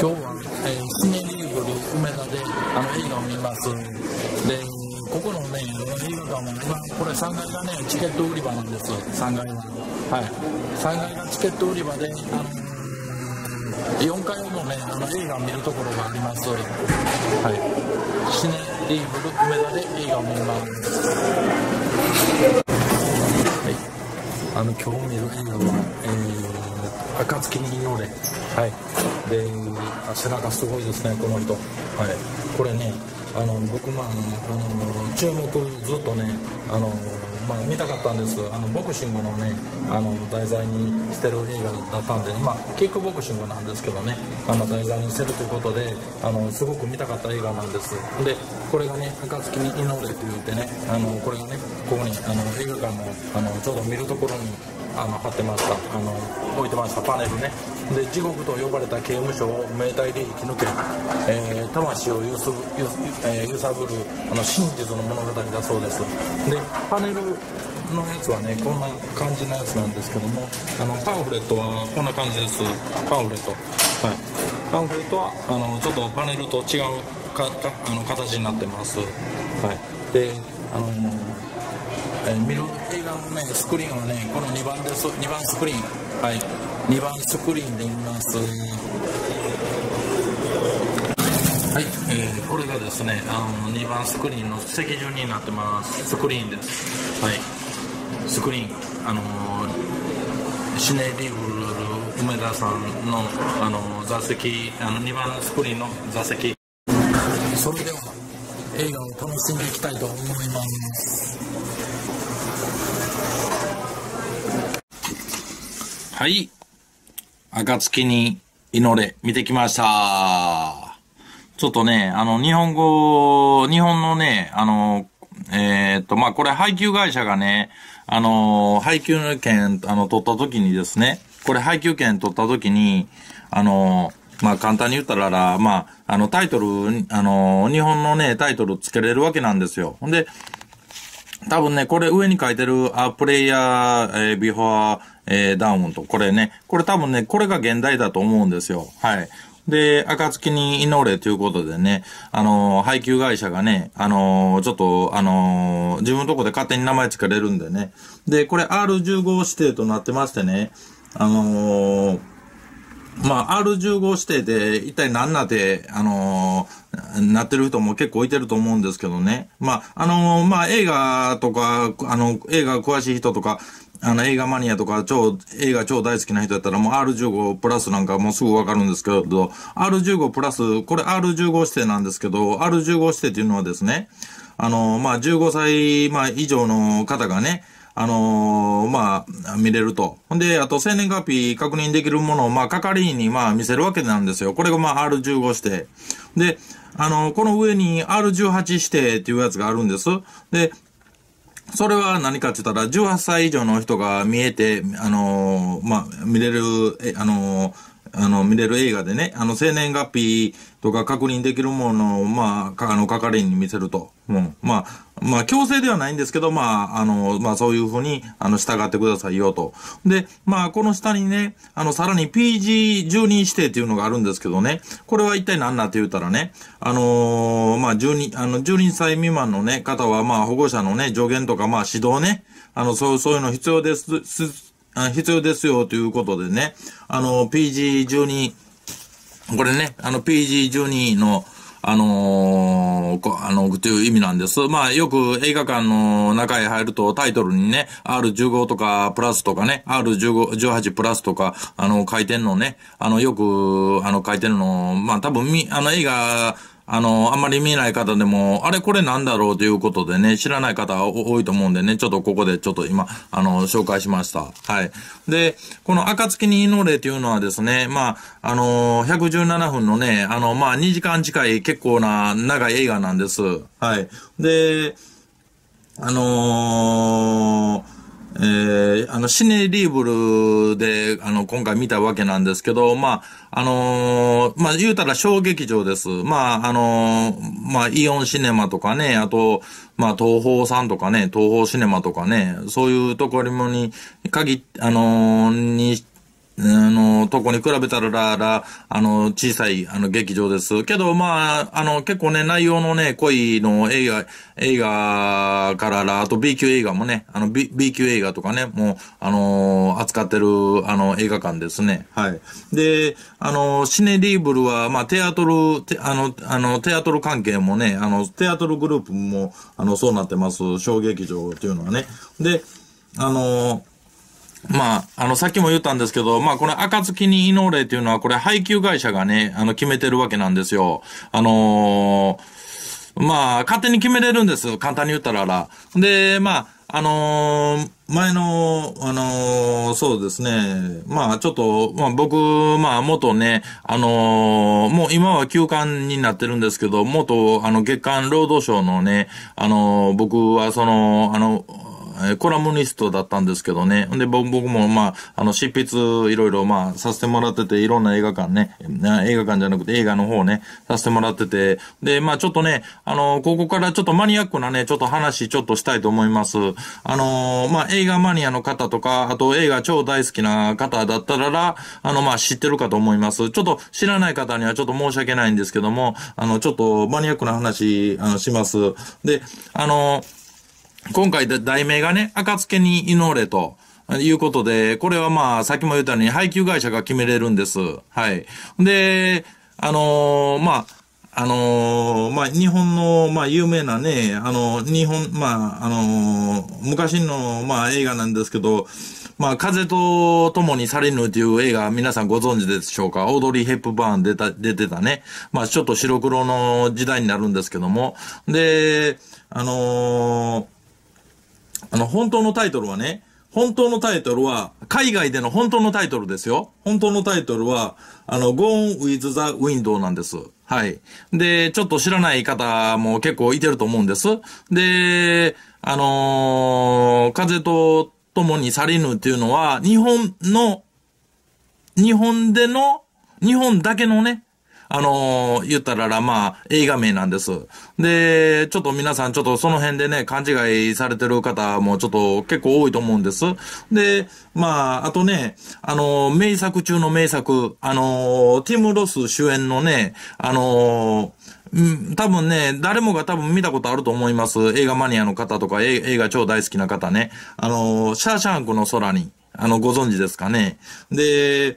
今日は、えー、シネリーグル梅田であの映画を見ますでここのね映画館は今これ3階がねチケット売り場なんです3階ははい3階がチケット売り場であの4階もねあの映画を見るところがありますはいシネリーブル梅田で映画を見ますはいあの今日見る映画は、えー暁に祈れはいで背中すごいですねこの人はいこれねあの僕まああの注目ずっとねあのまあ、見たかったんですあのボクシングのねあの題材にしてる映画だったんで、まあ、キックボクシングなんですけどねあの題材にしてるということであのすごく見たかった映画なんですでこれがね「暁に祈れ」って言ってねあのこれがねここにあの映画館のあのちょうど見るところにあの貼ってましたあの置いてましたパネルねで地獄と呼ばれた刑務所を命題で生き抜け、えー、魂を揺す揺す、えー、揺さぶるあの真実の物語だそうですでパネルのやつはねこんな感じのやつなんですけどもあのパンフレットはこんな感じですパンフレットはいパンフレットはあのちょっとパネルと違うかあの形になってますはいであのえー、見る映画のねスクリーンはねこの2番です2番スクリーンはい2番スクリーンで見ますはい、えー、これがですねあの2番スクリーンの席順になってますスクリーンですはいスクリーンあのー、シネリブル梅田さんのあの座席あの2番スクリーンの座席それでは映画を楽しんでいきたいと思いますはい。暁に祈れ、見てきました。ちょっとね、あの、日本語、日本のね、あの、えー、っと、まあ、これ配給会社がね、あの、配給券、あの、取った時にですね、これ配給券取った時に、あの、まあ、簡単に言ったら、まあ、あの、タイトル、あの、日本のね、タイトルつけれるわけなんですよ。ほんで、多分ね、これ上に書いてる、あ、プレイヤー、えー、ビフォー、えー、ダウンと、これね、これ多分ね、これが現代だと思うんですよ。はい。で、暁に祈れということでね、あのー、配給会社がね、あのー、ちょっと、あのー、自分のとこで勝手に名前つけれるんでね。で、これ R15 指定となってましてね、あのまあ、R15 指定で一体何なって、あのー、なってる人も結構いてると思うんですけどね。まあ、あのー、まあ、映画とか、あの、映画詳しい人とか、あの映画マニアとか超、映画超大好きな人やったらもう R15 プラスなんかもうすぐわかるんですけど、R15 プラス、これ R15 指定なんですけど、R15 指定っていうのはですね、あの、まあ、15歳、まあ、以上の方がね、あのー、まあ、見れると。ほんで、あと、生年月日確認できるものを、まあ、係員に、まあ、見せるわけなんですよ。これが、まあ、R15 指定。で、あのー、この上に R18 指定っていうやつがあるんです。で、それは何かって言ったら、18歳以上の人が見えて、あのー、まあ、見れる、え、あのー、あの、見れる映画でね、あの、生年月日とか確認できるものを、まあ、あの、係員に見せると。うん。まあ、まあ、強制ではないんですけど、まあ、あの、まあ、そういうふうに、あの、従ってくださいよと。で、まあ、この下にね、あの、さらに PG12 指定っていうのがあるんですけどね、これは一体何なって言ったらね、あのー、まあ、12、あの、12歳未満のね、方は、まあ、保護者のね、助言とか、まあ、指導ね、あの、そう、そういうの必要です、す必要ですよということでね、あの、PG12、これね、あの、PG12 の、あのー、あの、という意味なんです。まあ、よく映画館の中へ入るとタイトルにね、R15 とかプラスとかね、r 1 18プラスとか、あの、回転のね、あの、よく、あの、回転の、まあ、多分み、あの、映画、あの、あんまり見ない方でも、あれこれなんだろうということでね、知らない方多いと思うんでね、ちょっとここでちょっと今、あの、紹介しました。はい。で、この暁に祈れというのはですね、まあ、あの117分のね、あの、まあ、2時間近い結構な長い映画なんです。はい。で、あのーえー、あの、シネリーブルで、あの、今回見たわけなんですけど、まあ、あのー、まあ、言うたら小劇場です。まあ、あのー、まあ、イオンシネマとかね、あと、まあ、東宝さんとかね、東宝シネマとかね、そういうところに、限、あのに、あの、とこに比べたららら、あの、小さい、あの、劇場です。けど、まあ、あの、結構ね、内容のね、濃いの映画、映画からら、あと B 級映画もね、あの、B, B 級映画とかね、もう、あの、扱ってる、あの、映画館ですね。はい。で、あの、シネリーブルは、まあ、テアトル、あの、あの、テアトル関係もね、あの、テアトルグループも、あの、そうなってます。小劇場っていうのはね。で、あのまあ、あの、さっきも言ったんですけど、まあ、これ、暁に能れっていうのは、これ、配給会社がね、あの、決めてるわけなんですよ。あのー、まあ、勝手に決めれるんです。簡単に言ったらら。で、まあ、あのー、前の、あのー、そうですね。まあ、ちょっと、まあ、僕、まあ、元ね、あのー、もう今は休館になってるんですけど、元、あの、月刊労働省のね、あのー、僕は、その、あの、えー、コラムニストだったんですけどね。で、僕も、まあ、あの、執筆、いろいろ、まあ、させてもらってて、いろんな映画館ね、映画館じゃなくて映画の方ね、させてもらってて、で、まあ、ちょっとね、あの、ここからちょっとマニアックなね、ちょっと話、ちょっとしたいと思います。あの、まあ、映画マニアの方とか、あと映画超大好きな方だったら、あの、まあ、知ってるかと思います。ちょっと知らない方にはちょっと申し訳ないんですけども、あの、ちょっとマニアックな話、あの、します。で、あの、今回で題名がね、暁に祈れと。いうことで、これはまあ、さっきも言ったように、配給会社が決めれるんです。はい。で、あのー、まあ、あのー、まあ、日本の、まあ、有名なね、あの、日本、まあ、あのー、昔の、まあ、映画なんですけど、まあ、風と共に去りぬという映画、皆さんご存知でしょうかオードリー・ヘップバーン出た、出てたね。まあ、ちょっと白黒の時代になるんですけども。で、あのーあの、本当のタイトルはね、本当のタイトルは、海外での本当のタイトルですよ。本当のタイトルは、あの、Gone with the Window なんです。はい。で、ちょっと知らない方も結構いてると思うんです。で、あのー、風と共に去りぬっていうのは、日本の、日本での、日本だけのね、あのー、言ったらまあ、映画名なんです。で、ちょっと皆さん、ちょっとその辺でね、勘違いされてる方もちょっと結構多いと思うんです。で、まあ、あとね、あのー、名作中の名作、あのー、ティム・ロス主演のね、あのうん、多分ね、誰もが多分見たことあると思います。映画マニアの方とか、映画超大好きな方ね。あの、シャーシャンクの空に、あの、ご存知ですかね。で、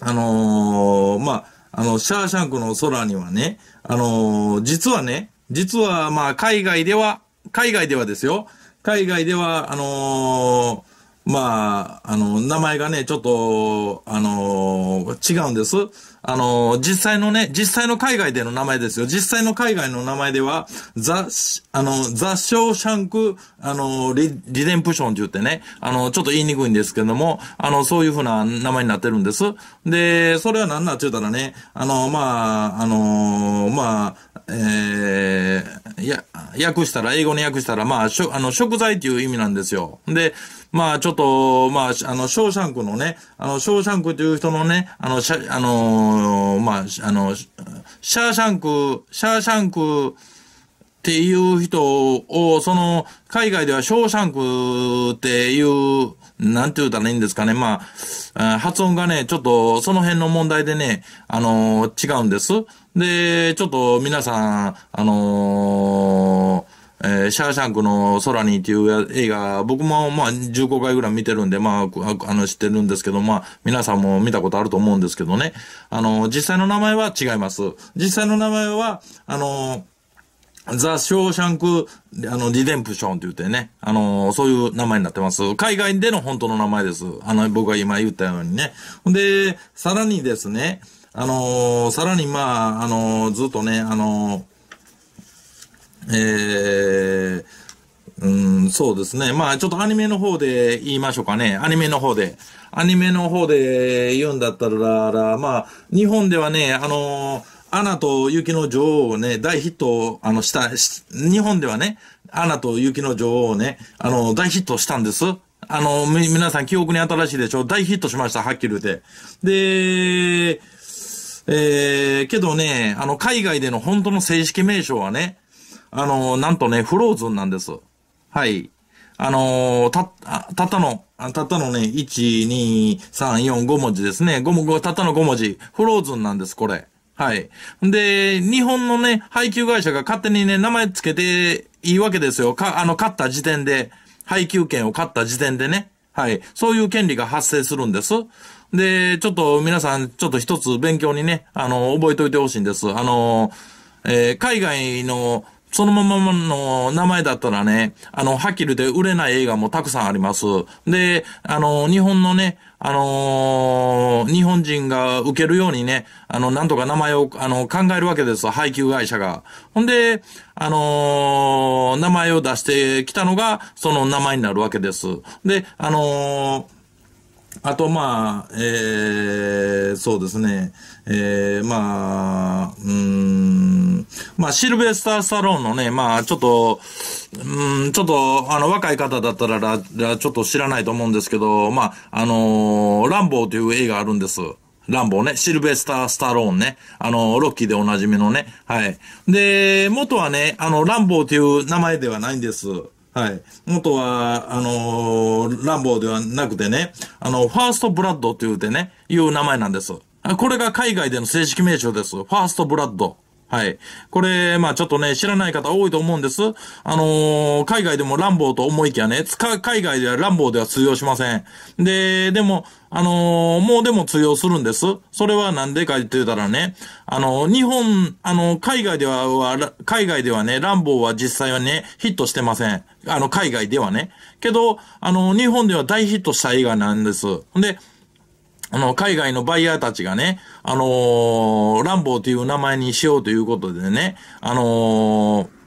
あのー、まあ、あの、シャーシャンクの空にはね、あのー、実はね、実は、まあ、海外では、海外ではですよ、海外では、あのー、まあ、あの、名前がね、ちょっと、あのー、違うんです。あの、実際のね、実際の海外での名前ですよ。実際の海外の名前では、ザ、あの、ザ・ショーシャンク、あの、リ、リデンプションって言ってね、あの、ちょっと言いにくいんですけども、あの、そういうふうな名前になってるんです。で、それは何なって言ったらね、あの、まあ、あの、まあ、えー、や、訳したら、英語に訳したら、まあ、しょあの、食材っていう意味なんですよ。で、まあ、ちょっと、まあ、あの、ショーシャンクのね、あの、ショーシャンクという人のね、あの、しゃ、あのー、まあ、あの、シャーシャンク、シャーシャンク、っていう人を、その、海外ではショーシャンクっていう、なんて言うたらいいんですかね。まあ、発音がね、ちょっとその辺の問題でね、あの、違うんです。で、ちょっと皆さん、あのーえー、シャーシャンクの空にっていう映画、僕もまあ15回ぐらい見てるんで、まあ、あの、知ってるんですけど、まあ、皆さんも見たことあると思うんですけどね。あの、実際の名前は違います。実際の名前は、あの、ザ・ショーシャンク、あの、リデンプションって言ってね、あのー、そういう名前になってます。海外での本当の名前です。あの、僕が今言ったようにね。ほんで、さらにですね、あのー、さらにまあ、あのー、ずっとね、あのえうん、そうですね。まあ、ちょっとアニメの方で言いましょうかね。アニメの方で。アニメの方で言うんだったら、まあ、日本ではね、あのーアナと雪の女王をね、大ヒットを、あの、した、日本ではね、アナと雪の女王をね、あの、大ヒットしたんです。あの、み、皆さん記憶に新しいでしょう大ヒットしました、はっきり言って。で、えー、けどね、あの、海外での本当の正式名称はね、あの、なんとね、フローズンなんです。はい。あのー、た、たったの、たったのね、1、2、3、4、5文字ですね。5も、たったの5文字。フローズンなんです、これ。はい。で、日本のね、配給会社が勝手にね、名前つけていいわけですよ。か、あの、勝った時点で、配給権を買った時点でね。はい。そういう権利が発生するんです。で、ちょっと皆さん、ちょっと一つ勉強にね、あの、覚えておいてほしいんです。あの、えー、海外のそのままの名前だったらね、あの、はっきりで売れない映画もたくさんあります。で、あの、日本のね、あのー、日本人が受けるようにね、あの、なんとか名前を、あの、考えるわけです。配給会社が。ほんで、あのー、名前を出してきたのが、その名前になるわけです。で、あのーあと、まあ、えー、そうですね、えー、まあ、うん、まあ、シルベスター・スタローンのね、まあ、ちょっと、うん、ちょっと、あの、若い方だったらら、ちょっと知らないと思うんですけど、まあ、あのー、ランボーという映画あるんです。ランボーね、シルベスター・スタローンね、あの、ロッキーでおなじみのね、はい。で、元はね、あの、ランボーという名前ではないんです。はい。元は、あのー、ランボーではなくてね、あの、ファーストブラッドって言うてね、いう名前なんです。これが海外での正式名称です。ファーストブラッド。はい。これ、まあちょっとね、知らない方多いと思うんです。あのー、海外でもランボーと思いきやね、海外ではランボーでは通用しません。で、でも、あのー、もうでも通用するんです。それはなんでかって言ったらね、あのー、日本、あの海外では海外ではね、ランボーは実際はね、ヒットしてません。あの、海外ではね。けど、あの、日本では大ヒットした映画なんです。で、あの、海外のバイヤーたちがね、あのー、ランボーという名前にしようということでね、あのー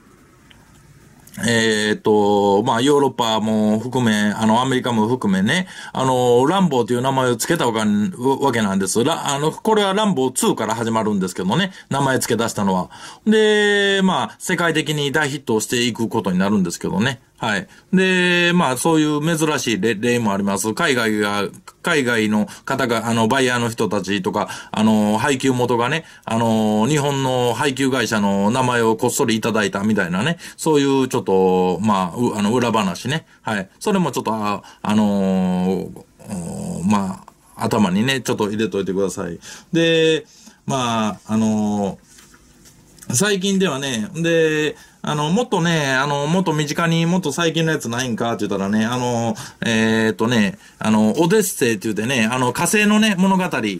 えっ、ー、と、まあ、ヨーロッパも含め、あの、アメリカも含めね、あの、ランボーという名前を付けたわけなんです。あの、これはランボー2から始まるんですけどね、名前付け出したのは。で、まあ、世界的に大ヒットしていくことになるんですけどね。はい。で、まあ、そういう珍しい例もあります。海外が、海外の方が、あの、バイヤーの人たちとか、あの、配給元がね、あの、日本の配給会社の名前をこっそりいただいたみたいなね、そういうちょっと、まあ、あの、裏話ね。はい。それもちょっと、あ、あのまあ、頭にね、ちょっと入れといてください。で、まあ、あの最近ではね、で、あの、もっとね、あの、もっと身近にもっと最近のやつないんかって言ったらね、あの、えー、っとね、あの、オデッセイって言ってね、あの、火星のね、物語、はい。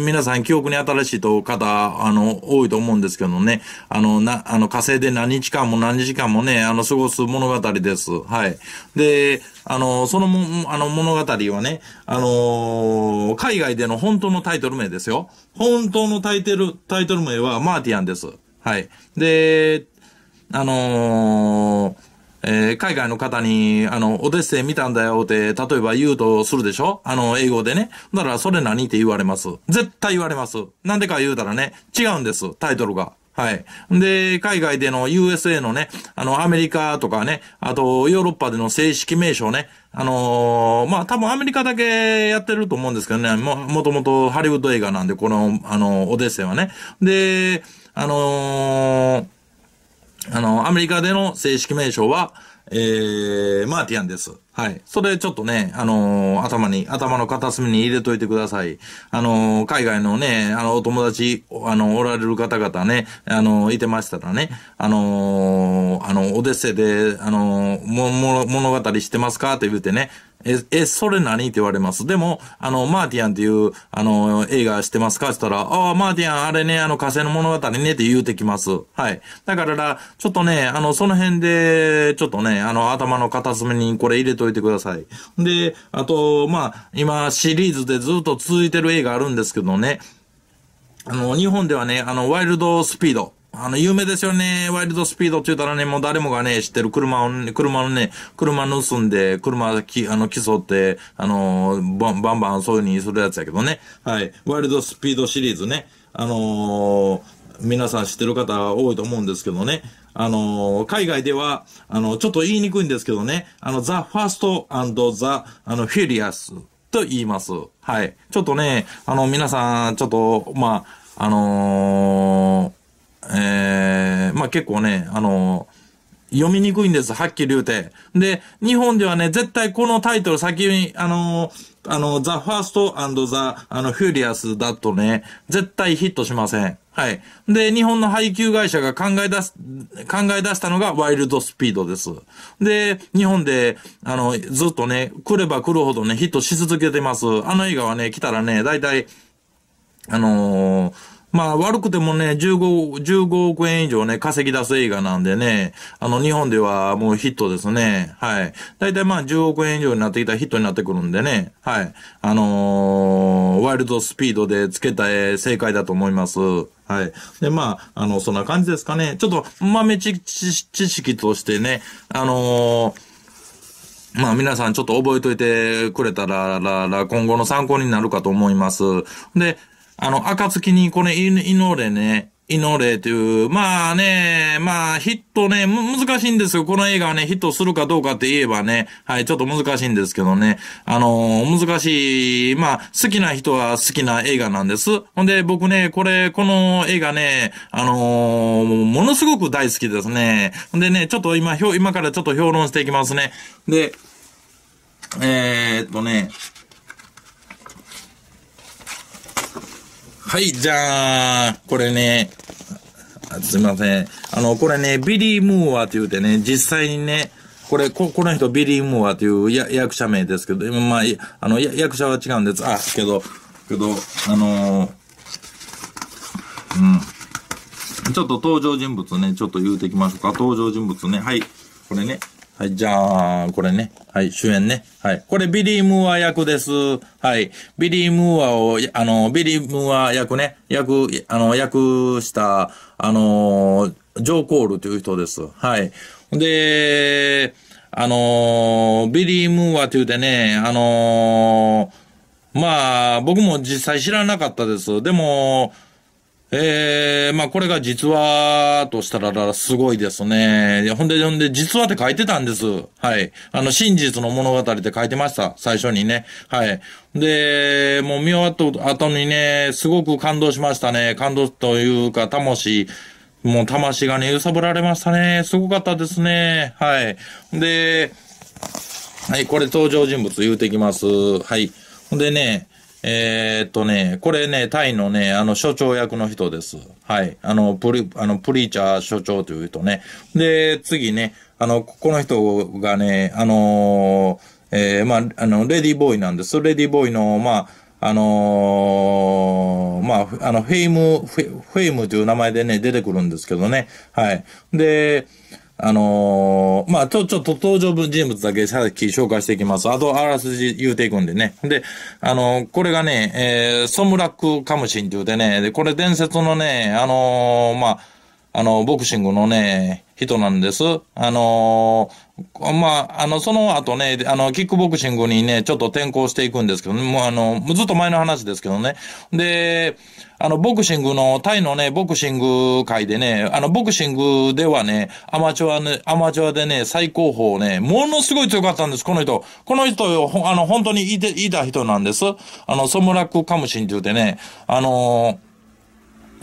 皆さん、記憶に新しいと方、あの、多いと思うんですけどね。あの、な、あの、火星で何日間も何時間もね、あの、過ごす物語です。はい。で、あの、そのも、あの、物語はね、あのー、海外での本当のタイトル名ですよ。本当のタイトル、タイトル名はマーティアンです。はい。で、あのーえー、海外の方に、あの、オデッセイ見たんだよって、例えば言うとするでしょあの、英語でね。だから、それ何って言われます。絶対言われます。なんでか言うたらね、違うんです、タイトルが。はい。で、海外での USA のね、あの、アメリカとかね、あと、ヨーロッパでの正式名称ね、あのー、まあ、多分アメリカだけやってると思うんですけどね、も、もともとハリウッド映画なんで、この、あの、オデッセイはね。で、あのーあの、アメリカでの正式名称は、えー、マーティアンです。はい。それちょっとね、あのー、頭に、頭の片隅に入れといてください。あのー、海外のね、あの、お友達、あの、おられる方々ね、あのー、いてましたらね、あのあの、オデッセイで、あのも、も、物語してますかって言うてね、え、え、それ何って言われます。でも、あの、マーティアンっていう、あの、映画してますかって言ったら、ああ、マーティアン、あれね、あの、火星の物語ねって言うてきます。はい。だから、ちょっとね、あの、その辺で、ちょっとね、あの、頭の片隅にこれ入れといてください。で、あと、まあ、今、シリーズでずっと続いてる映画あるんですけどね、あの、日本ではね、あの、ワイルドスピード。あの、有名ですよね。ワイルドスピードって言ったらね、もう誰もがね、知ってる車を、ね、車のね、車盗んで、車き、あの、競って、あのバン、バンバンそういう風にするやつやけどね。はい。ワイルドスピードシリーズね。あのー、皆さん知ってる方多いと思うんですけどね。あのー、海外では、あの、ちょっと言いにくいんですけどね。あの、ザ・ファーストザ・あの、フィリアスと言います。はい。ちょっとね、あの、皆さん、ちょっと、まあ、あのーえー、まあ結構ね、あのー、読みにくいんです、はっきり言うて。で、日本ではね、絶対このタイトル先に、あのー、あの、ザ・ファーストザ・あの、フューリアスだとね、絶対ヒットしません。はい。で、日本の配給会社が考え出す、考え出したのがワイルドスピードです。で、日本で、あの、ずっとね、来れば来るほどね、ヒットし続けてます。あの映画はね、来たらね、だいたい、あのーまあ悪くてもね、15、15億円以上ね、稼ぎ出す映画なんでね、あの日本ではもうヒットですね。はい。だいたいまあ10億円以上になってきたらヒットになってくるんでね、はい。あのー、ワイルドスピードで付けた正解だと思います。はい。で、まあ、あの、そんな感じですかね。ちょっと豆知識としてね、あのーまあ皆さんちょっと覚えといてくれたら、今後の参考になるかと思います。で、あの、暁にこれ、祈れね、祈れという、まあね、まあヒットね、難しいんですよ。この映画はね、ヒットするかどうかって言えばね、はい、ちょっと難しいんですけどね。あのー、難しい、まあ、好きな人は好きな映画なんです。ほんで、僕ね、これ、この映画ね、あのー、ものすごく大好きですね。ほんでね、ちょっと今、今からちょっと評論していきますね。で、えー、っとね、はい、じゃあ、これね、すいません。あの、これね、ビリー・ムーアって言うてね、実際にね、これ、ここの人、ビリー・ムーアというや役者名ですけど、まあ、あの、役者は違うんです。あ、けど、けど、あのー、うん。ちょっと登場人物ね、ちょっと言うてきましょうか。登場人物ね、はい。これね。はい、じゃあ、これね。はい、主演ね。はい。これ、ビリー・ムーア役です。はい。ビリー・ムーアを、あの、ビリー・ムーア役ね、役、あの、役した、あの、ジョー・コールという人です。はい。で、あの、ビリー・ムーアて言うてね、あの、まあ、僕も実際知らなかったです。でも、えー、まあこれが実話としたらすごいですね。ほんで、ほんで、実話って書いてたんです。はい。あの、真実の物語って書いてました。最初にね。はい。で、もう見終わった後にね、すごく感動しましたね。感動というか、魂、もう魂がね、揺さぶられましたね。すごかったですね。はい。で、はい、これ登場人物言うてきます。はい。んでね、えー、っとね、これね、タイのね、あの、所長役の人です。はい。あの、プリ、あの、プリーチャー所長という人ね。で、次ね、あの、この人がね、あのー、えー、まあ、あの、レディーボーイなんです。レディーボーイの、まあ、あのー、まあ、あの、フェイム、フェイムという名前でね、出てくるんですけどね。はい。で、あのー、まあ、ちょ、ちょっと登場人物だけさっき紹介していきます。あと、あらすじ言うていくんでね。で、あのー、これがね、えー、ソムラックカムシンって言うてね、で、これ伝説のね、あのー、まあ、あの、ボクシングのね、人なんです。あのー、まあ、あの、その後ね、あの、キックボクシングにね、ちょっと転向していくんですけどね、もうあの、ずっと前の話ですけどね。で、あの、ボクシングの、タイのね、ボクシング界でね、あの、ボクシングではね、アマチュアね、アマチュアでね、最高峰ね、ものすごい強かったんです、この人。この人、あの、本当にいて、いた人なんです。あの、ソムラック・カムシンって言うてね、あのー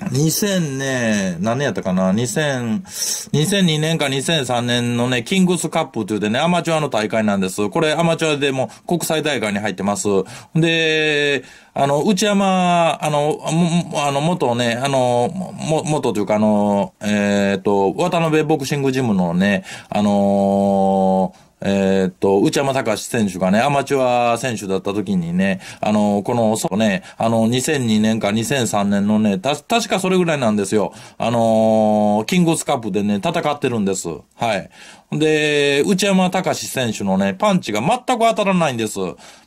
2000ね、何年やったかな ?2000、2002年か2003年のね、キングスカップというでね、アマチュアの大会なんです。これアマチュアでも国際大会に入ってます。で、あの、内山、あの、もあの元ね、あの、も元というかあの、えっ、ー、と、渡辺ボクシングジムのね、あのーえー、っと、内山隆選手がね、アマチュア選手だった時にね、あの、この、そうね、あの、2002年か2003年のね、た、確かそれぐらいなんですよ。あのー、キングスカップでね、戦ってるんです。はい。で、内山隆選手のね、パンチが全く当たらないんです。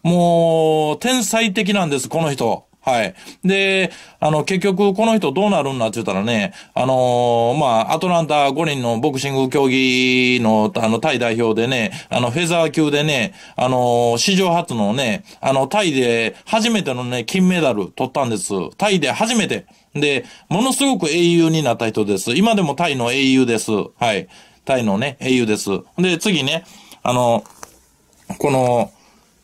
もう、天才的なんです、この人。はい。で、あの、結局、この人どうなるんだって言ったらね、あのー、まあ、アトランタ五輪のボクシング競技の、あの、タイ代表でね、あの、フェザー級でね、あのー、史上初のね、あの、タイで初めてのね、金メダル取ったんです。タイで初めて。で、ものすごく英雄になった人です。今でもタイの英雄です。はい。タイのね、英雄です。で、次ね、あの、この、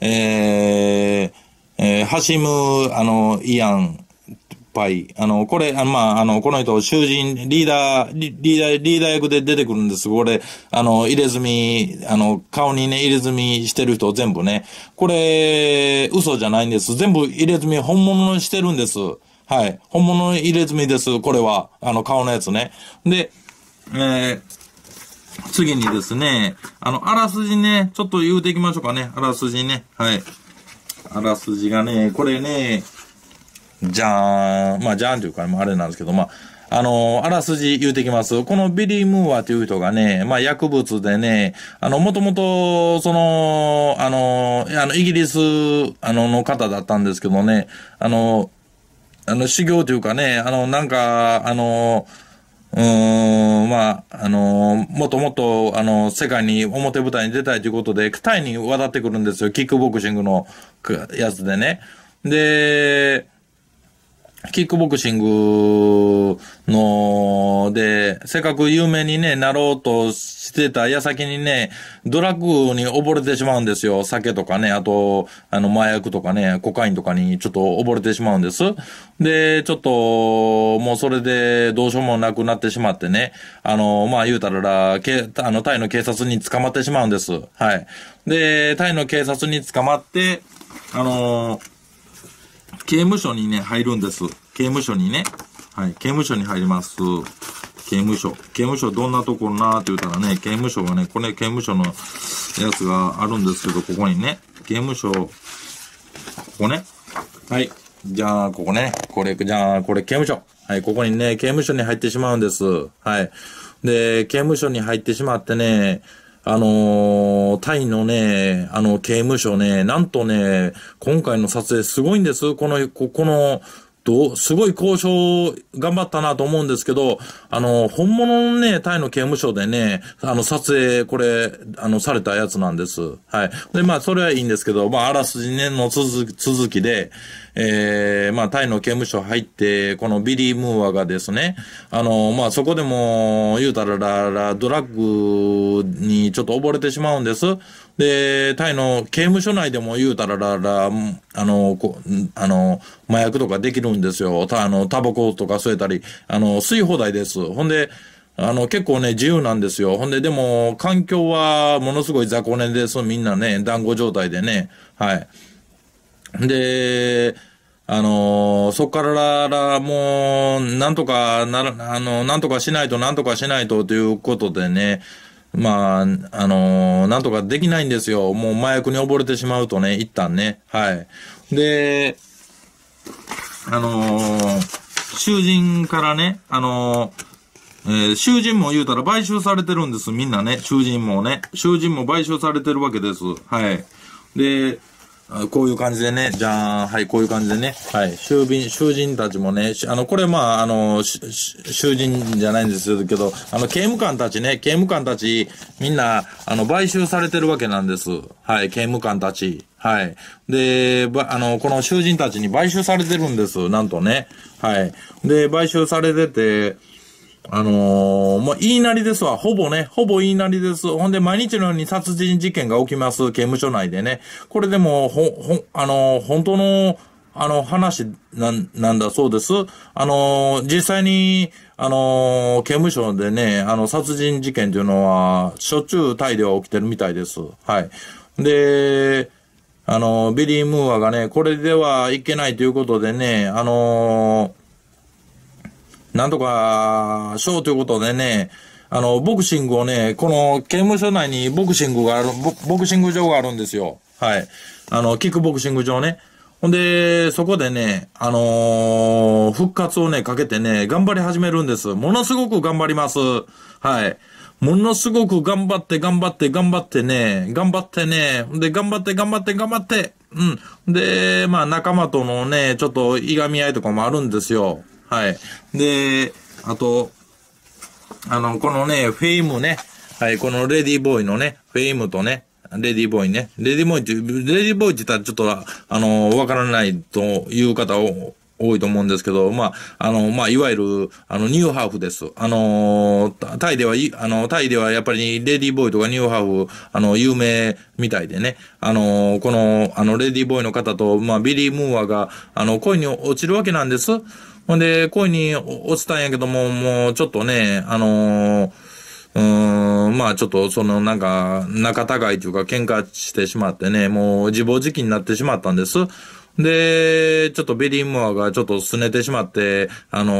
えー、えー、ハシム、あの、イアン、パイ。あの、これ、あの、まあ、あの、この人、囚人、リーダー、リーダー、リーダー役で出てくるんです。これ、あの、入れ墨、あの、顔にね、入れ墨してる人全部ね。これ、嘘じゃないんです。全部入れ墨本物にしてるんです。はい。本物の入れ墨です。これは。あの、顔のやつね。で、えー、次にですね、あの、あらすじね、ちょっと言うていきましょうかね。あらすじね。はい。あらすじがね、これね、じゃーん。まあ、じゃーんというか、あれなんですけど、まあ、あの、あらすじ言うてきます。このビリー・ムーアという人がね、まあ薬物でね、あの、もともと、その、あの、あの、イギリス、あの、の方だったんですけどね、あの、あの、修行というかね、あの、なんか、あの、うん、まあ、あのー、もっともっと、あのー、世界に表舞台に出たいということで、タイに渡ってくるんですよ。キックボクシングのやつでね。で、キックボクシングの、で、せっかく有名にね、なろうとしてた矢先にね、ドラッグに溺れてしまうんですよ。酒とかね、あと、あの、麻薬とかね、コカインとかにちょっと溺れてしまうんです。で、ちょっと、もうそれでどうしようもなくなってしまってね、あの、まあ言うたら、けあの、タイの警察に捕まってしまうんです。はい。で、タイの警察に捕まって、あのー刑務所にね、入るんです。刑務所にね。はい、刑務所に入ります。刑務所。刑務所どんなところなーって言ったらね、刑務所がね、これ刑務所のやつがあるんですけど、ここにね、刑務所、ここね。はい。じゃあ、ここね。これ、じゃあ、これ刑務所。はい、ここにね、刑務所に入ってしまうんです。はい。で、刑務所に入ってしまってね、あのー、タイのね、あの、刑務所ね、なんとね、今回の撮影すごいんです。この、ここの、どうすごい交渉頑張ったなと思うんですけど、あの、本物のね、タイの刑務所でね、あの、撮影、これ、あの、されたやつなんです。はい。で、まあ、それはいいんですけど、まあ、あらすじねの続きで、ええー、まあ、タイの刑務所入って、このビリー・ムーアがですね、あの、まあ、そこでも、言うたらら、ドラッグにちょっと溺れてしまうんです。で、タイの刑務所内でも言うたららら、あの、こあの、麻薬とかできるんですよ。た、あの、タバコとか吸えたり、あの、吸い放題です。ほんで、あの、結構ね、自由なんですよ。ほんで、でも、環境はものすごい雑魚寝です。みんなね、団子状態でね。はい。で、あのそっからら、もう、なんとかなら、あの、なんとかしないと、なんとかしないと、ということでね、まあ、あのー、なんとかできないんですよ。もう麻薬に溺れてしまうとね、一旦ね。はい。で、あのー、囚人からね、あのーえー、囚人も言うたら買収されてるんです。みんなね、囚人もね。囚人も買収されてるわけです。はい。で、こういう感じでね、じゃーん、はい、こういう感じでね、はい、囚人、囚人たちもね、あの、これ、まあ、あの、囚人じゃないんですけど、あの、刑務官たちね、刑務官たち、みんな、あの、買収されてるわけなんです。はい、刑務官たち。はい。で、ば、あの、この囚人たちに買収されてるんです。なんとね。はい。で、買収されてて、あのー、もう言いなりですわ。ほぼね、ほぼ言いなりです。ほんで、毎日のように殺人事件が起きます。刑務所内でね。これでも、ほ、ほ、あのー、本当の、あの、話な、なんだそうです。あのー、実際に、あの刑務所でね、あの、殺人事件というのは、しょっちゅうタイでは起きてるみたいです。はい。で、あのビリー・ムーアがね、これではいけないということでね、あのなんとかしょうということでね、あの、ボクシングをね、この刑務所内にボクシングがある、ボクシング場があるんですよ。はい。あの、キックボクシング場ね。ほんで、そこでね、あのー、復活をね、かけてね、頑張り始めるんです。ものすごく頑張ります。はい。ものすごく頑張って、頑張って、頑張ってね、頑張ってね、で、頑張って、頑張って、頑張って、うん。で、まあ、仲間とのね、ちょっといがみ合いとかもあるんですよ。はい。で、あと、あの、このね、フェイムね、はい、このレディーボーイのね、フェイムとね、レディーボーイね。レディーボーイって、レディーボーイって言ったらちょっと、あの、わからないという方を、多いと思うんですけど、まあ、あの、まあ、いわゆる、あの、ニューハーフです。あの、タイでは、あの、タイではやっぱり、レディーボーイとかニューハーフ、あの、有名みたいでね。あの、この、あの、レディーボーイの方と、まあ、ビリー・ムーアが、あの、恋に落ちるわけなんです。ほんで、恋に落ちたんやけども、もうちょっとね、あのー、うん、まあちょっとそのなんか仲違いというか喧嘩してしまってね、もう自暴自棄になってしまったんです。で、ちょっとベリーモアがちょっと拗ねてしまって、あの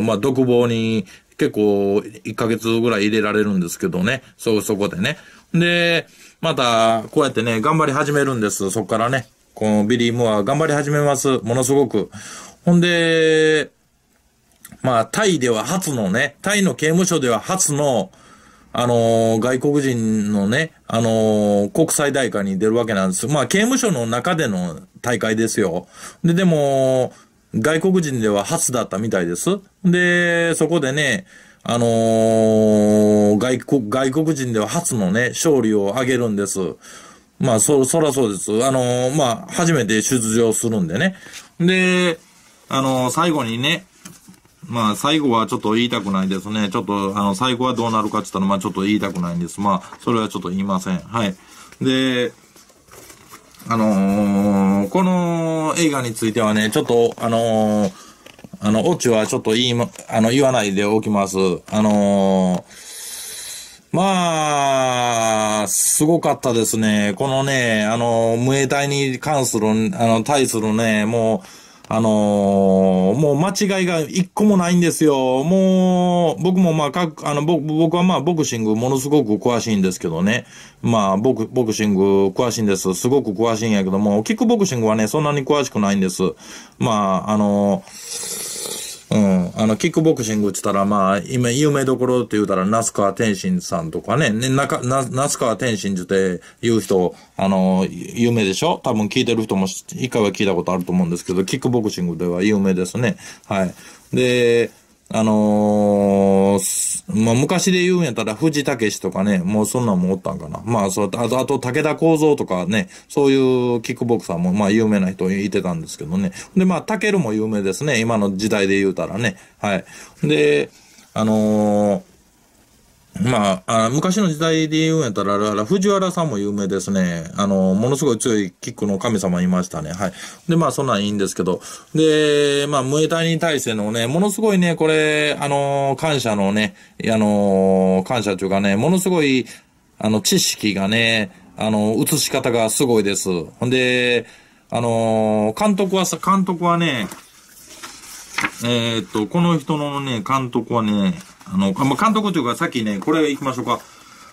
ー、まあ独房に結構1ヶ月ぐらい入れられるんですけどね、そ、そこでね。で、またこうやってね、頑張り始めるんです。そこからね。このビリー・ムア頑張り始めます。ものすごく。ほんで、まあ、タイでは初のね、タイの刑務所では初の、あのー、外国人のね、あのー、国際大会に出るわけなんです。まあ、刑務所の中での大会ですよ。で、でも、外国人では初だったみたいです。で、そこでね、あのー、外国、外国人では初のね、勝利を挙げるんです。まあ、そ、そらそうです。あのまあ、初めて出場するんでね。で、あの、最後にね、まあ、最後はちょっと言いたくないですね。ちょっと、あの、最後はどうなるかって言ったら、まあ、ちょっと言いたくないんです。まあ、それはちょっと言いません。はい。で、あのー、この映画についてはね、ちょっと、あのー、あの、オチはちょっと言い、ま、あの、言わないでおきます。あのー、まあ、すごかったですね。このね、あの、無栄体に関する、あの、対するね、もう、あのー、もう間違いが一個もないんですよ。もう、僕もまあ、かあの、僕はまあ、ボクシングものすごく詳しいんですけどね。まあ、ボク、ボクシング詳しいんです。すごく詳しいんやけども、キックボクシングはね、そんなに詳しくないんです。まあ、あのーうん。あの、キックボクシングって言ったら、まあ、今、有名どころって言うたら、那須川天心さんとかね、ね、なか、那須川天心って言う人、あの、有名でしょ多分聞いてる人も、一回は聞いたことあると思うんですけど、キックボクシングでは有名ですね。はい。で、あのー、まあ、昔で言うんやったら、藤武とかね、もうそんなんもおったんかな。まあ、そう、あと、あと武田幸三とかね、そういうキックボクサーも、まあ、有名な人いてたんですけどね。で、まあ、武も有名ですね。今の時代で言うたらね。はい。で、あのーまあ、あ昔の時代で言うんやったら、藤原さんも有名ですね。あの、ものすごい強いキックの神様いましたね。はい。で、まあ、そんなんいいんですけど。で、まあ、ムエタイに対してのね、ものすごいね、これ、あの、感謝のね、あの、感謝というかね、ものすごい、あの、知識がね、あの、映し方がすごいです。ほんで、あの、監督はさ、監督はね、えー、っと、この人のね、監督はね、あの、まあ、監督というか、さっきね、これ行きましょうか。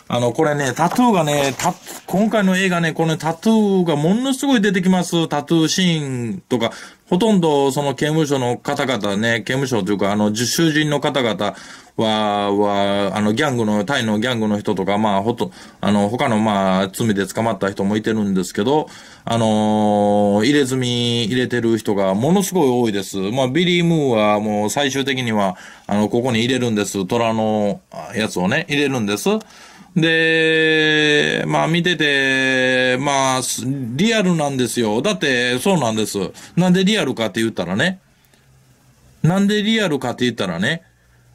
あの、これね、タトゥーがね、た、今回の映画ね、このタトゥーがものすごい出てきます。タトゥーシーンとか、ほとんどその刑務所の方々ね、刑務所というか、あの、囚人の方々は、は、あの、ギャングの、タイのギャングの人とか、まあ、ほと、あの、他の、まあ、罪で捕まった人もいてるんですけど、あのー、入れ墨入れてる人がものすごい多いです。まあ、ビリー・ムーはもう最終的には、あの、ここに入れるんです。虎のやつをね、入れるんです。で、まあ見てて、まあ、リアルなんですよ。だってそうなんです。なんでリアルかって言ったらね、なんでリアルかって言ったらね、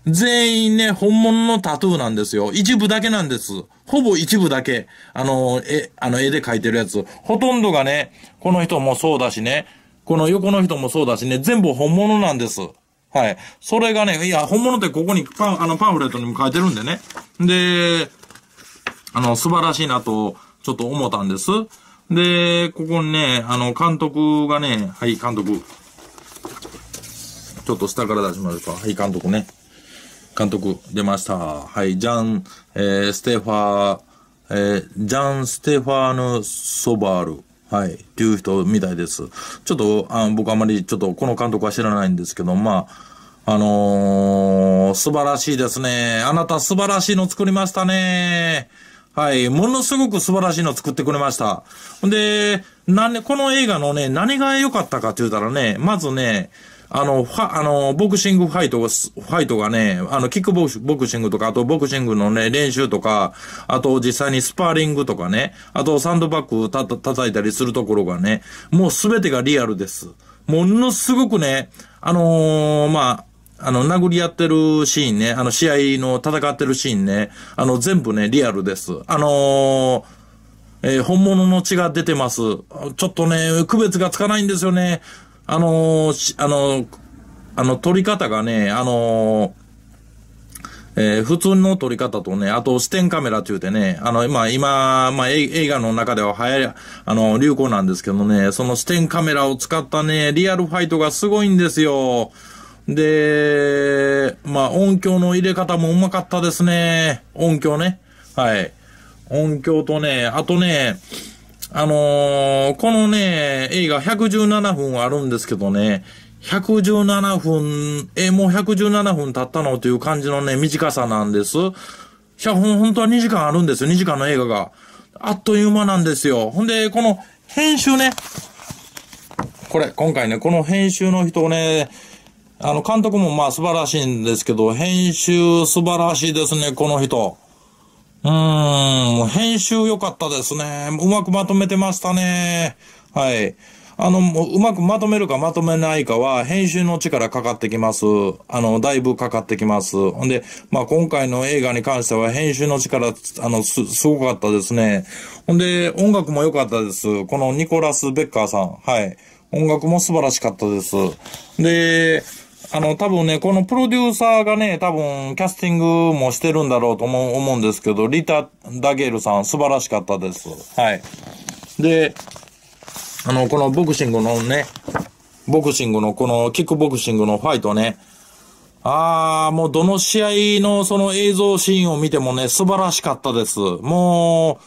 全員ね、本物のタトゥーなんですよ。一部だけなんです。ほぼ一部だけ。あの、え、あの絵で描いてるやつ。ほとんどがね、この人もそうだしね、この横の人もそうだしね、全部本物なんです。はい。それがね、いや、本物ってここにパン、あの、パンフレットにも書いてるんでね。で、あの、素晴らしいなと、ちょっと思ったんです。で、ここにね、あの、監督がね、はい、監督。ちょっと下から出しますか。はい、監督ね。監督、出ました。はい、ジャン、えー、ステファー、えー、ジャン・ステファーヌ・ソバール。はい。っていう人みたいです。ちょっと、あ僕あまり、ちょっと、この監督は知らないんですけど、まあ、あのー、素晴らしいですね。あなた素晴らしいの作りましたね。はい、ものすごく素晴らしいのを作ってくれました。で、なんで、この映画のね、何が良かったかって言ったらね、まずね、あの、は、あの、ボクシングファイト、ファイトがね、あの、キックボクシングとか、あとボクシングのね、練習とか、あと実際にスパーリングとかね、あとサンドバッグたた叩いたりするところがね、もうすべてがリアルです。ものすごくね、あのー、まあ、あの、殴り合ってるシーンね、あの、試合の戦ってるシーンね、あの、全部ね、リアルです。あのーえー、本物の血が出てます。ちょっとね、区別がつかないんですよね。あのー、あのー、あの、取り方がね、あのえ普通の撮り方とね、あと、視点カメラって言うてね、あの、今、今、まあ、映画の中では流行り、あの、流行なんですけどね、その視点カメラを使ったね、リアルファイトがすごいんですよ。で、まあ音響の入れ方もうまかったですね。音響ね。はい。音響とね、あとね、あのー、このね、映画117分あるんですけどね、117分、え、もう117分経ったのという感じのね、短さなんです。いや、ほん、本当は2時間あるんですよ、2時間の映画が。あっという間なんですよ。ほんで、この編集ね、これ、今回ね、この編集の人をね、あの、監督もまあ素晴らしいんですけど、編集素晴らしいですね、この人。うーん、編集良かったですね。うまくまとめてましたね。はい。あの、うまくまとめるかまとめないかは、編集の力かかってきます。あの、だいぶかかってきます。んで、まあ、今回の映画に関しては、編集の力、あの、す、すごかったですね。ほんで、音楽も良かったです。このニコラス・ベッカーさん。はい。音楽も素晴らしかったです。で、あの、多分ね、このプロデューサーがね、多分、キャスティングもしてるんだろうと思う思うんですけど、リタ・ダゲールさん、素晴らしかったです。はい。で、あの、このボクシングのね、ボクシングの、このキックボクシングのファイトね、ああ、もうどの試合のその映像シーンを見てもね、素晴らしかったです。も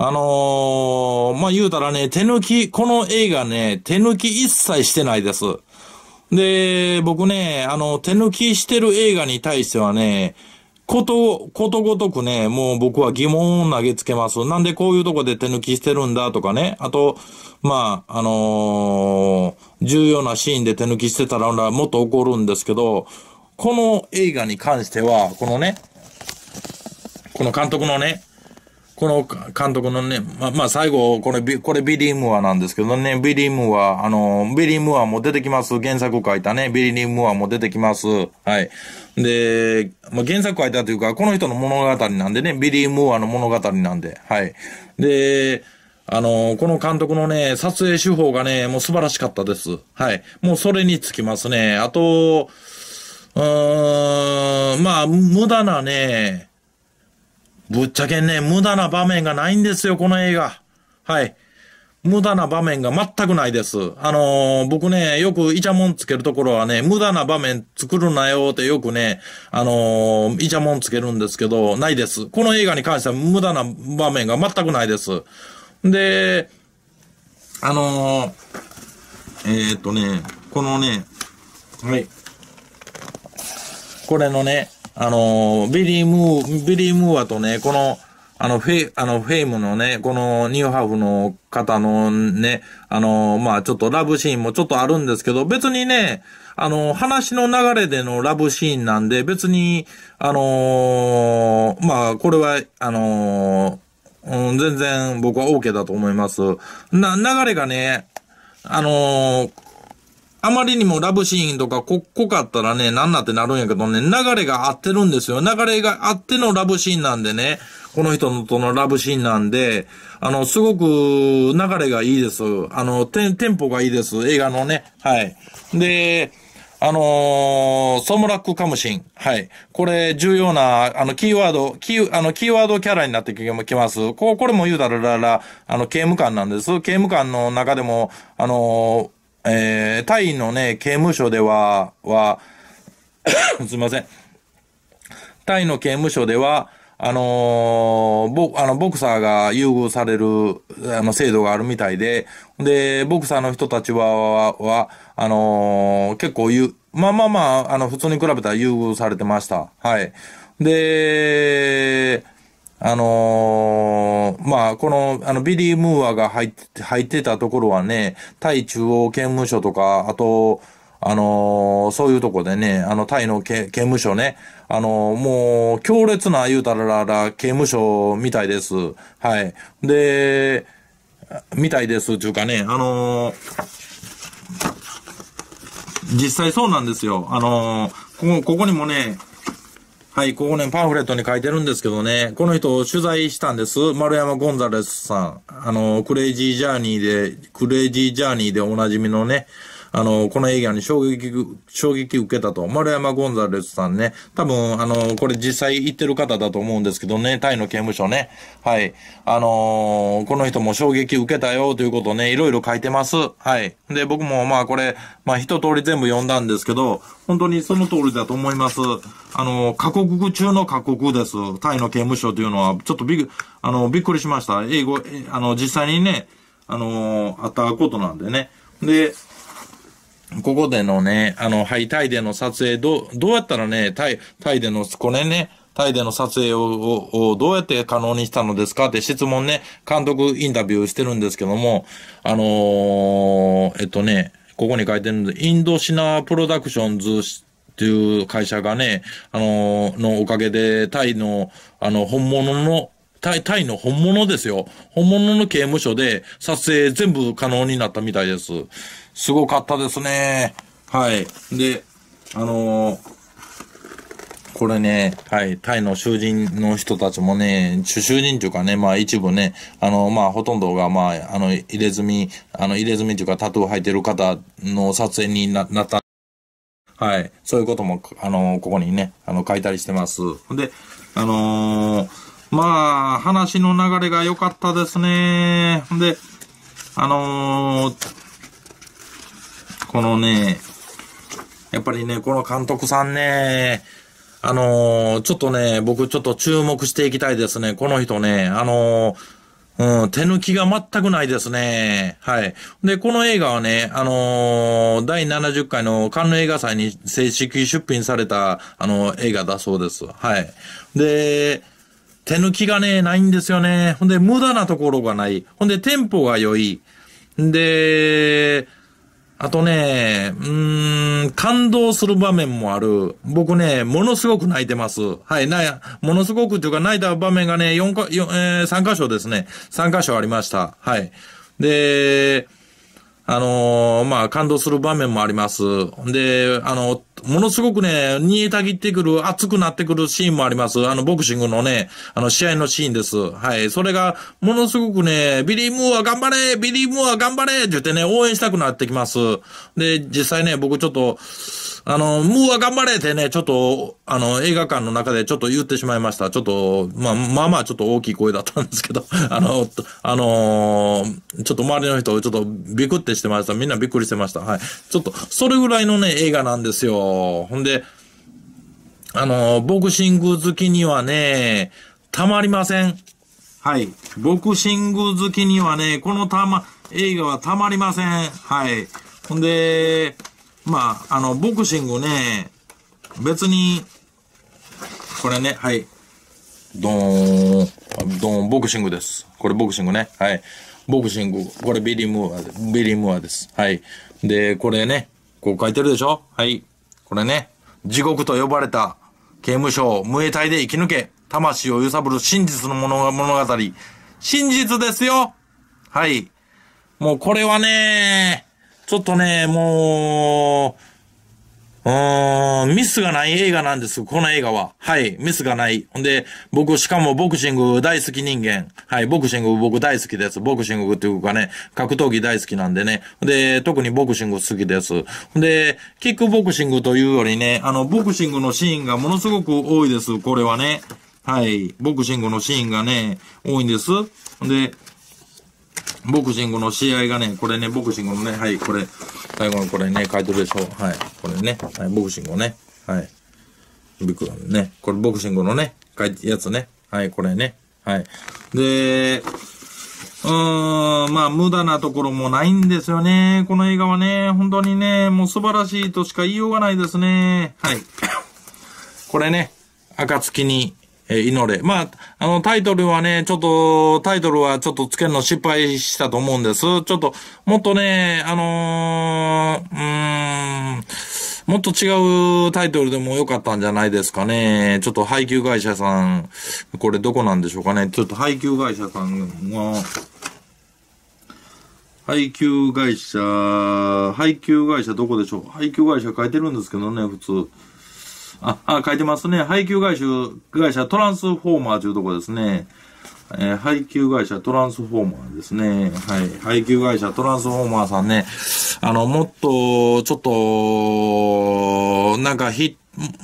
う、あのー、まあ、言うたらね、手抜き、この映画ね、手抜き一切してないです。で、僕ね、あの、手抜きしてる映画に対してはね、こと、ことごとくね、もう僕は疑問を投げつけます。なんでこういうとこで手抜きしてるんだとかね。あと、まあ、あのー、重要なシーンで手抜きしてたらもっと怒るんですけど、この映画に関しては、このね、この監督のね、この監督のね、まあ、まあ、最後、これ、これビリー・ムーアなんですけどね、ビリー・ムーア、あの、ビリー・ムーアも出てきます。原作書いたね、ビリー・ムーアも出てきます。はい。で、まあ、原作書いたというか、この人の物語なんでね、ビリー・ムーアの物語なんで、はい。で、あの、この監督のね、撮影手法がね、もう素晴らしかったです。はい。もうそれにつきますね。あと、うーん、まあ、無駄なね、ぶっちゃけね、無駄な場面がないんですよ、この映画。はい。無駄な場面が全くないです。あのー、僕ね、よくイチャモンつけるところはね、無駄な場面作るなよってよくね、あのー、イチャモンつけるんですけど、ないです。この映画に関しては無駄な場面が全くないです。で、あのー、えっとね、このね、はい。これのね、あの、ビリー・ムー、ビリー・ムーアとね、この、あの、フェイ、あの、フェイムのね、このニューハーフの方のね、あの、まあ、ちょっとラブシーンもちょっとあるんですけど、別にね、あの、話の流れでのラブシーンなんで、別に、あのー、まあ、これは、あのー、うん、全然僕は OK だと思います。な、流れがね、あのー、あまりにもラブシーンとかこ、濃かったらね、なんなってなるんやけどね、流れが合ってるんですよ。流れがあってのラブシーンなんでね、この人とのラブシーンなんで、あの、すごく流れがいいです。あの、テンポがいいです。映画のね。はい。で、あのー、ソムラックカムシン。はい。これ、重要な、あの、キーワード、キー、あの、キーワードキャラになってきます。こう、これも言うたらら、あの、刑務官なんです。刑務官の中でも、あのえー、タイのね、刑務所では、は すいません。タイの刑務所では、あのー、ボあのボクサーが優遇されるあの制度があるみたいで、で、ボクサーの人たちは、はあのー、結構う。まあまあまあ、あの、普通に比べたら優遇されてました。はい。で、あのー、まあ、この、あの、ビリー・ムーアが入って、入ってたところはね、タイ中央刑務所とか、あと、あのー、そういうとこでね、あの、タイの刑務所ね、あのー、もう、強烈な言うたらら、刑務所みたいです。はい。で、みたいです、というかね、あの実際そうなんですよ。あのここ、ここにもね、はい、ここね、パンフレットに書いてるんですけどね、この人を取材したんです。丸山ゴンザレスさん。あの、クレイジージャーニーで、クレイジージャーニーでおなじみのね、あの、この映画に衝撃、衝撃受けたと。丸山ゴンザレスさんね。多分、あの、これ実際行ってる方だと思うんですけどね、タイの刑務所ね。はい。あのー、この人も衝撃受けたよということね、いろいろ書いてます。はい。で、僕もまあこれ、まあ一通り全部読んだんですけど、本当にその通りだと思います。あの、過酷中の過酷です。タイの刑務所というのは、ちょっとびっ、あの、びっくりしました。英語、あの、実際にね、あのー、あったことなんでね。で、ここでのね、あの、はい、タイでの撮影、どう、どうやったらね、タイ、タイでの、これね、タイでの撮影ををどうやって可能にしたのですかって質問ね、監督インタビューしてるんですけども、あのー、えっとね、ここに書いてるんでインドシナプロダクションズっていう会社がね、あのー、のおかげで、タイの、あの、本物のタイ、タイの本物ですよ。本物の刑務所で撮影全部可能になったみたいです。すごかったですね。はい。で、あのーこれね、はい、タイの囚人の人たちもね、囚人というかね、まあ一部ね、あの、まあほとんどが、まあ、あの、入れ墨、あの、入れ墨というかタトゥー履いてる方の撮影になった。はい、そういうことも、あの、ここにね、あの、書いたりしてます。で、あのーまあ、話の流れが良かったですね。で、あのー、このね、やっぱりね、この監督さんね、あのー、ちょっとね、僕ちょっと注目していきたいですね。この人ね、あのー、うん、手抜きが全くないですね。はい。で、この映画はね、あのー、第70回の関連映画祭に正式出品された、あの映画だそうです。はい。で、手抜きがね、ないんですよね。ほんで、無駄なところがない。ほんで、テンポが良い。で、あとね、うーん、感動する場面もある。僕ね、ものすごく泣いてます。はい、な、ものすごくというか泣いた場面がね、4か、4えー、3箇所ですね。3箇所ありました。はい。で、あのー、まあ、感動する場面もあります。で、あの、ものすごくね、煮えたぎってくる、熱くなってくるシーンもあります。あの、ボクシングのね、あの、試合のシーンです。はい。それが、ものすごくね、ビリー・ムーア頑張れビリー・ムーア頑張れって言ってね、応援したくなってきます。で、実際ね、僕ちょっと、あの、ムーは頑張れってね、ちょっと、あの、映画館の中でちょっと言ってしまいました。ちょっと、まあ、まあまあ、ちょっと大きい声だったんですけど、あの、あのー、ちょっと周りの人、ちょっとビクってしてました。みんなびっくりしてました。はい。ちょっと、それぐらいのね、映画なんですよ。ほんで、あの、ボクシング好きにはね、たまりません。はい。ボクシング好きにはね、このたま、映画はたまりません。はい。ほんで、まあ、あの、ボクシングね、別に、これね、はい。ドーン、ドーン、ボクシングです。これボクシングね。はい。ボクシング、これビリー・ムーア、ビリー・ムーアです。はい。で、これね、こう書いてるでしょはい。これね、地獄と呼ばれた刑務所を無栄隊で生き抜け、魂を揺さぶる真実の物物語。真実ですよはい。もうこれはね、ちょっとね、もう、うーん、ミスがない映画なんです、この映画は。はい、ミスがない。んで、僕、しかもボクシング大好き人間。はい、ボクシング僕大好きです。ボクシングっていうかね、格闘技大好きなんでね。で、特にボクシング好きです。で、キックボクシングというよりね、あの、ボクシングのシーンがものすごく多いです、これはね。はい、ボクシングのシーンがね、多いんです。で、ボクシングの試合がね、これね、ボクシングのね、はい、これ、最後のこれね、書いてるでしょ。はい、これね、はい、ボクシングね、はい。ビッグね、これボクシングのね、書いてやつね。はい、これね。はい。で、うーん、まあ、無駄なところもないんですよね。この映画はね、本当にね、もう素晴らしいとしか言いようがないですね。はい。これね、暁に、えー、祈れ。まあ、あの、タイトルはね、ちょっと、タイトルはちょっとつけるの失敗したと思うんです。ちょっと、もっとね、あのー、うーん、もっと違うタイトルでもよかったんじゃないですかね。ちょっと配給会社さん、これどこなんでしょうかね。ちょっと配給会社さんが、配給会社、配給会社どこでしょう配給会社書いてるんですけどね、普通。あ、あ書いてますね。配給会社、会社トランスフォーマーというとこですね。えー、配給会社トランスフォーマーですね。はい。配給会社トランスフォーマーさんね。あの、もっと、ちょっと、なんかヒ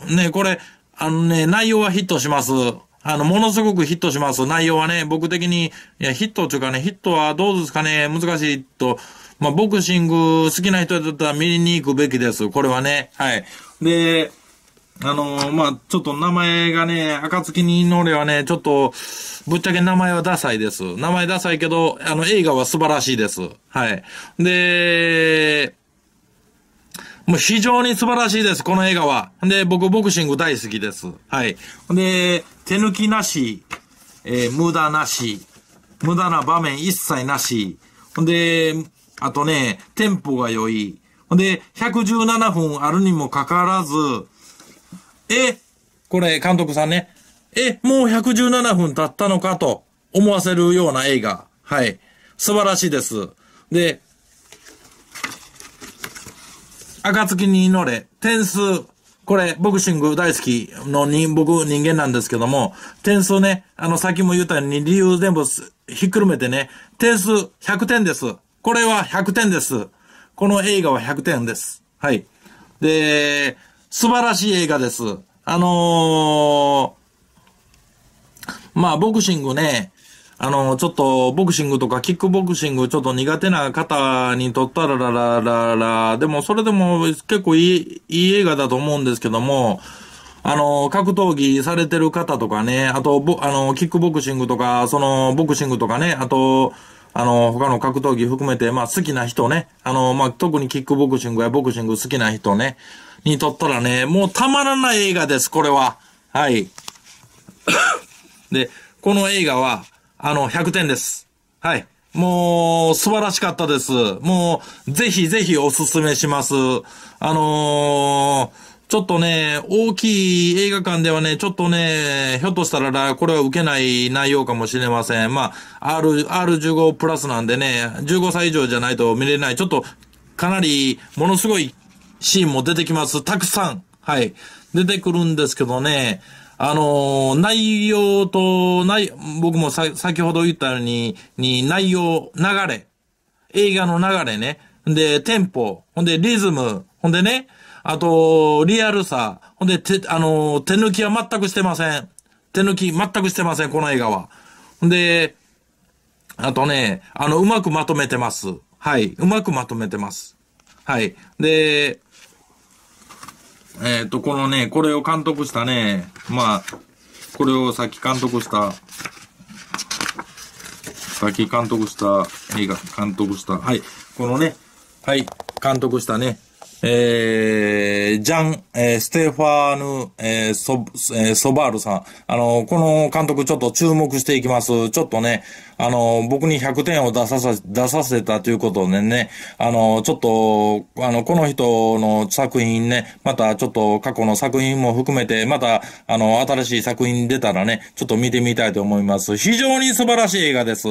ね、これ、あのね、内容はヒットします。あの、ものすごくヒットします。内容はね、僕的に、いや、ヒットというかね、ヒットはどうですかね、難しいと。まあ、ボクシング好きな人だったら見に行くべきです。これはね。はい。で、あのー、まあ、ちょっと名前がね、月にのれはね、ちょっと、ぶっちゃけ名前はダサいです。名前ダサいけど、あの、映画は素晴らしいです。はい。で、もう非常に素晴らしいです、この映画は。で、僕、ボクシング大好きです。はい。で、手抜きなし、えー、無駄なし、無駄な場面一切なし。で、あとね、テンポが良い。で、117分あるにもかかわらず、えこれ、監督さんね。え、もう117分経ったのかと思わせるような映画。はい。素晴らしいです。で、暁に祈れ、点数。これ、ボクシング大好きの人、僕人間なんですけども、点数ね、あの、さっきも言ったように理由全部ひっくるめてね、点数100点です。これは100点です。この映画は100点です。はい。で、素晴らしい映画です。あのー、まあ、ボクシングね、あの、ちょっと、ボクシングとかキックボクシングちょっと苦手な方にとったららららら、でもそれでも結構いい、いい映画だと思うんですけども、あの、格闘技されてる方とかね、あと、あの、キックボクシングとか、その、ボクシングとかね、あと、あの、他の格闘技含めて、まあ好きな人ね、あの、まあ特にキックボクシングやボクシング好きな人ね、にとったらね、もうたまらない映画です、これは。はい。で、この映画は、あの、100点です。はい。もう、素晴らしかったです。もう、ぜひぜひおすすめします。あのーちょっとね、大きい映画館ではね、ちょっとね、ひょっとしたらこれは受けない内容かもしれません。まあ、R、R15 プラスなんでね、15歳以上じゃないと見れない。ちょっと、かなり、ものすごいシーンも出てきます。たくさん。はい。出てくるんですけどね、あのー、内容と、ない、僕もさ、先ほど言ったように、に、内容、流れ、映画の流れね、で、テンポ、ほんで、リズム、ほんでね、あと、リアルさ。ほんで、手、あの、手抜きは全くしてません。手抜き全くしてません、この映画は。ほんで、あとね、あの、うまくまとめてます。はい。うまくまとめてます。はい。で、えっ、ー、と、このね、これを監督したね、まあ、これをさっき監督した、さっき監督した映画、監督した、はい。このね、はい。監督したね、えー、ジャン、えー、ステファーヌ、えーソえー、ソバールさん。あの、この監督ちょっと注目していきます。ちょっとね、あの、僕に100点を出ささ、出させたということでね、あの、ちょっと、あの、この人の作品ね、またちょっと過去の作品も含めて、また、あの、新しい作品出たらね、ちょっと見てみたいと思います。非常に素晴らしい映画です。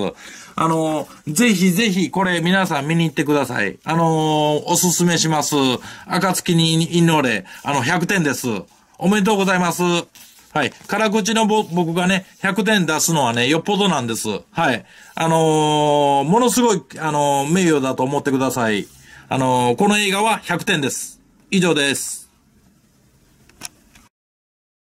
あの、ぜひぜひこれ皆さん見に行ってください。あの、おすすめします。暁に祈れ、あの、100点です。おめでとうございます。はい。辛口の僕がね、100点出すのはね、よっぽどなんです。はい。あのー、ものすごい、あのー、名誉だと思ってください。あのー、この映画は100点です。以上です。